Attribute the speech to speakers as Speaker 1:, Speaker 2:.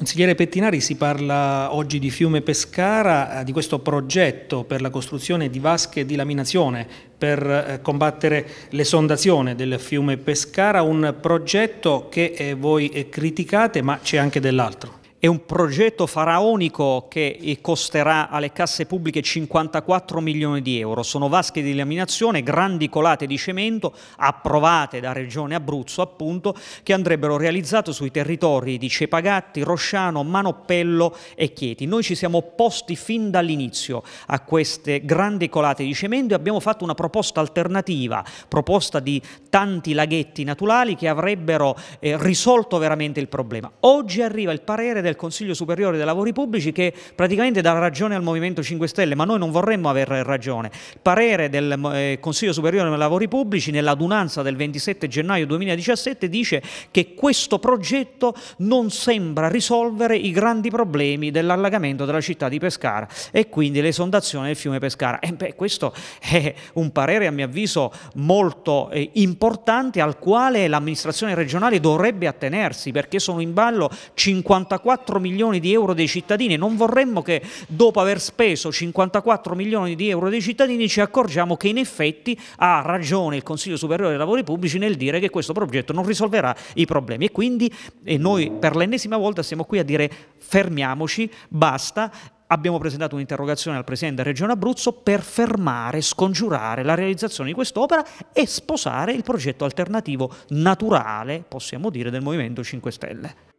Speaker 1: Consigliere Pettinari, si parla oggi di Fiume Pescara, eh, di questo progetto per la costruzione di vasche di laminazione per eh, combattere l'esondazione del fiume Pescara, un progetto che eh, voi criticate ma c'è anche
Speaker 2: dell'altro è un progetto faraonico che eh, costerà alle casse pubbliche 54 milioni di euro. Sono vasche di laminazione, grandi colate di cemento approvate da Regione Abruzzo, appunto, che andrebbero realizzate sui territori di Cepagatti, Rosciano, Manoppello e Chieti. Noi ci siamo opposti fin dall'inizio a queste grandi colate di cemento e abbiamo fatto una proposta alternativa, proposta di tanti laghetti naturali che avrebbero eh, risolto veramente il problema. Oggi arriva il parere del del Consiglio Superiore dei Lavori Pubblici che praticamente dà ragione al Movimento 5 Stelle, ma noi non vorremmo avere ragione. Il parere del eh, Consiglio Superiore dei Lavori Pubblici nell'adunanza del 27 gennaio 2017 dice che questo progetto non sembra risolvere i grandi problemi dell'allagamento della città di Pescara e quindi l'esondazione del fiume Pescara. E beh, questo è un parere a mio avviso molto eh, importante al quale l'amministrazione regionale dovrebbe attenersi perché sono in ballo 54 54 milioni di euro dei cittadini. Non vorremmo che dopo aver speso 54 milioni di euro dei cittadini ci accorgiamo che in effetti ha ragione il Consiglio Superiore dei Lavori Pubblici nel dire che questo progetto non risolverà i problemi e quindi e noi per l'ennesima volta siamo qui a dire fermiamoci, basta abbiamo presentato un'interrogazione al Presidente della Regione Abruzzo per fermare, scongiurare la realizzazione di quest'opera e sposare il progetto alternativo naturale, possiamo dire, del Movimento 5 Stelle.